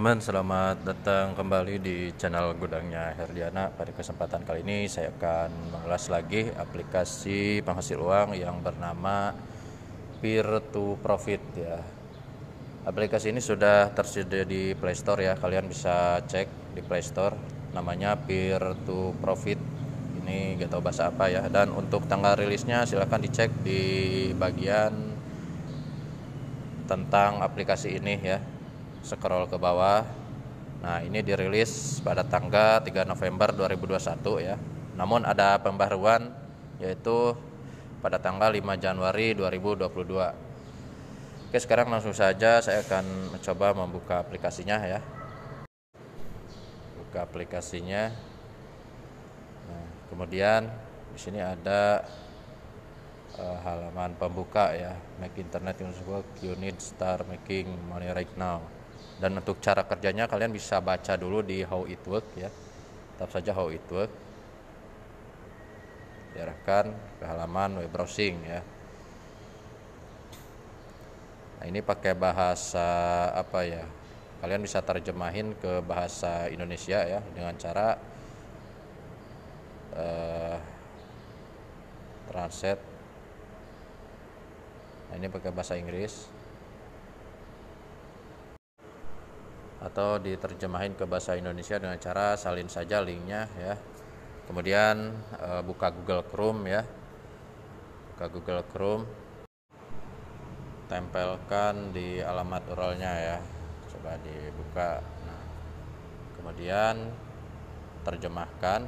teman-teman, selamat datang kembali di channel Gudangnya Herdiana. Pada kesempatan kali ini saya akan mengulas lagi aplikasi penghasil uang yang bernama Peer to Profit ya. Aplikasi ini sudah tersedia di Play Store ya. Kalian bisa cek di Play Store namanya Peer to Profit. Ini gak tahu bahasa apa ya. Dan untuk tanggal rilisnya silahkan dicek di bagian tentang aplikasi ini ya scroll ke bawah nah ini dirilis pada tanggal 3 November 2021 ya namun ada pembaruan yaitu pada tanggal 5 Januari 2022 oke sekarang langsung saja saya akan mencoba membuka aplikasinya ya buka aplikasinya nah, kemudian di sini ada uh, halaman pembuka ya make internet useful you need start making money right now dan untuk cara kerjanya kalian bisa baca dulu di How It Work ya. Tetap saja How It Work. Diarahkan ke halaman web browsing ya. Nah, ini pakai bahasa apa ya? Kalian bisa terjemahin ke bahasa Indonesia ya dengan cara uh, translate. Nah, ini pakai bahasa Inggris. atau diterjemahin ke bahasa Indonesia dengan cara salin saja linknya ya kemudian e, buka Google Chrome ya buka Google Chrome tempelkan di alamat URL-nya ya coba dibuka nah, kemudian terjemahkan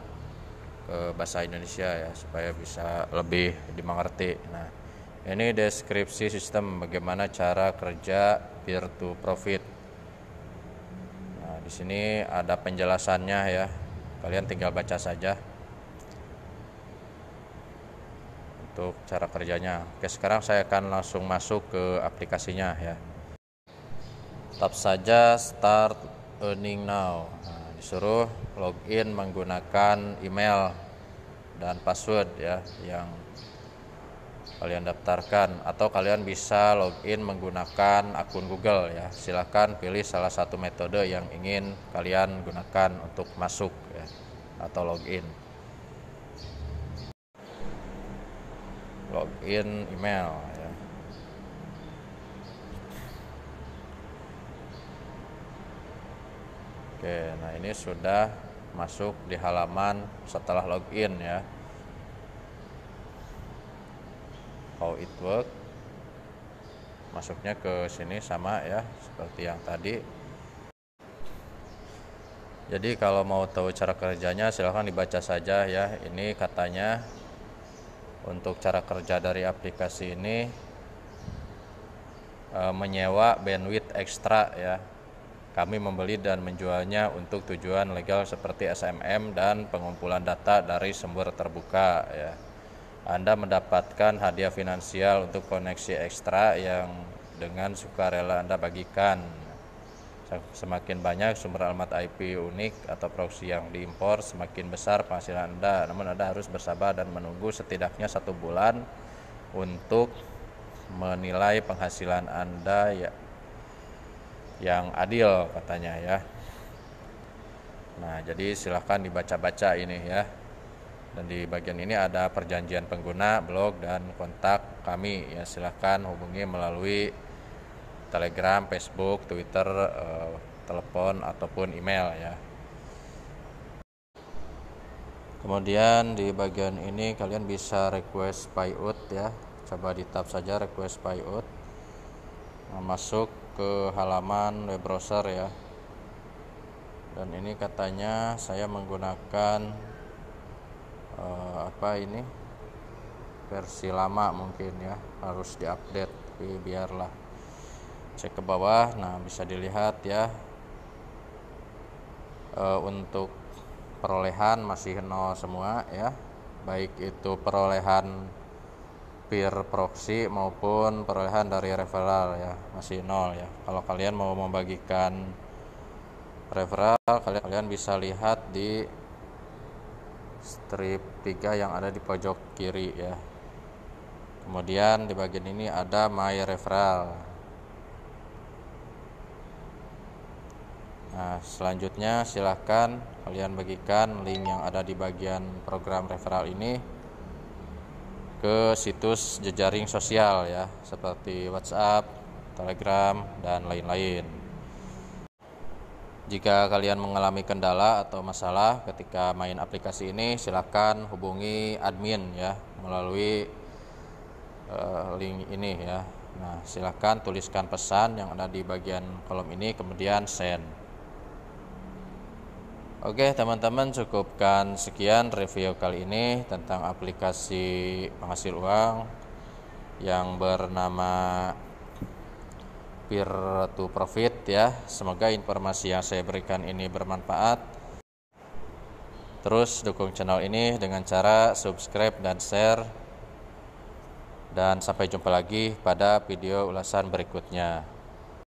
ke bahasa Indonesia ya supaya bisa lebih dimengerti nah ini deskripsi sistem bagaimana cara kerja peer to profit sini ada penjelasannya ya. Kalian tinggal baca saja. Untuk cara kerjanya. Oke, sekarang saya akan langsung masuk ke aplikasinya ya. Tap saja start earning now. Nah, disuruh login menggunakan email dan password ya yang kalian daftarkan atau kalian bisa login menggunakan akun Google ya. Silahkan pilih salah satu metode yang ingin kalian gunakan untuk masuk ya, atau login. Login email ya. Oke, nah ini sudah masuk di halaman setelah login ya. how it work masuknya ke sini sama ya seperti yang tadi jadi kalau mau tahu cara kerjanya silahkan dibaca saja ya ini katanya untuk cara kerja dari aplikasi ini e, menyewa bandwidth ekstra ya kami membeli dan menjualnya untuk tujuan legal seperti SMM dan pengumpulan data dari sumber terbuka ya. Anda mendapatkan hadiah finansial untuk koneksi ekstra yang dengan sukarela Anda bagikan. Semakin banyak sumber alamat IP unik atau proxy yang diimpor, semakin besar penghasilan Anda. Namun Anda harus bersabar dan menunggu setidaknya satu bulan untuk menilai penghasilan Anda ya, yang adil katanya ya. Nah, jadi silahkan dibaca-baca ini ya dan di bagian ini ada perjanjian pengguna, blog dan kontak kami ya silahkan hubungi melalui Telegram, Facebook, Twitter, eh, telepon ataupun email ya. Kemudian di bagian ini kalian bisa request payout ya. Coba di tab saja request payout. masuk ke halaman web browser ya. Dan ini katanya saya menggunakan uh, apa ini versi lama mungkin ya harus diupdate tapi biarlah cek ke bawah nah bisa dilihat ya uh, untuk perolehan masih nol semua ya baik itu perolehan peer proxy maupun perolehan dari referral ya masih nol ya kalau kalian mau membagikan referral kalian, kalian bisa lihat di strip 3 yang ada di pojok kiri ya kemudian di bagian ini ada my referral nah selanjutnya silahkan kalian bagikan link yang ada di bagian program referral ini ke situs jejaring sosial ya seperti WhatsApp, Telegram dan lain-lain. Jika kalian mengalami kendala atau masalah ketika main aplikasi ini, silahkan hubungi admin ya melalui uh, link ini ya. Nah, silahkan tuliskan pesan yang ada di bagian kolom ini, kemudian send. Oke, teman-teman, cukupkan sekian review kali ini tentang aplikasi penghasil uang yang bernama hampir to profit ya. Semoga informasi yang saya berikan ini bermanfaat. Terus dukung channel ini dengan cara subscribe dan share. Dan sampai jumpa lagi pada video ulasan berikutnya.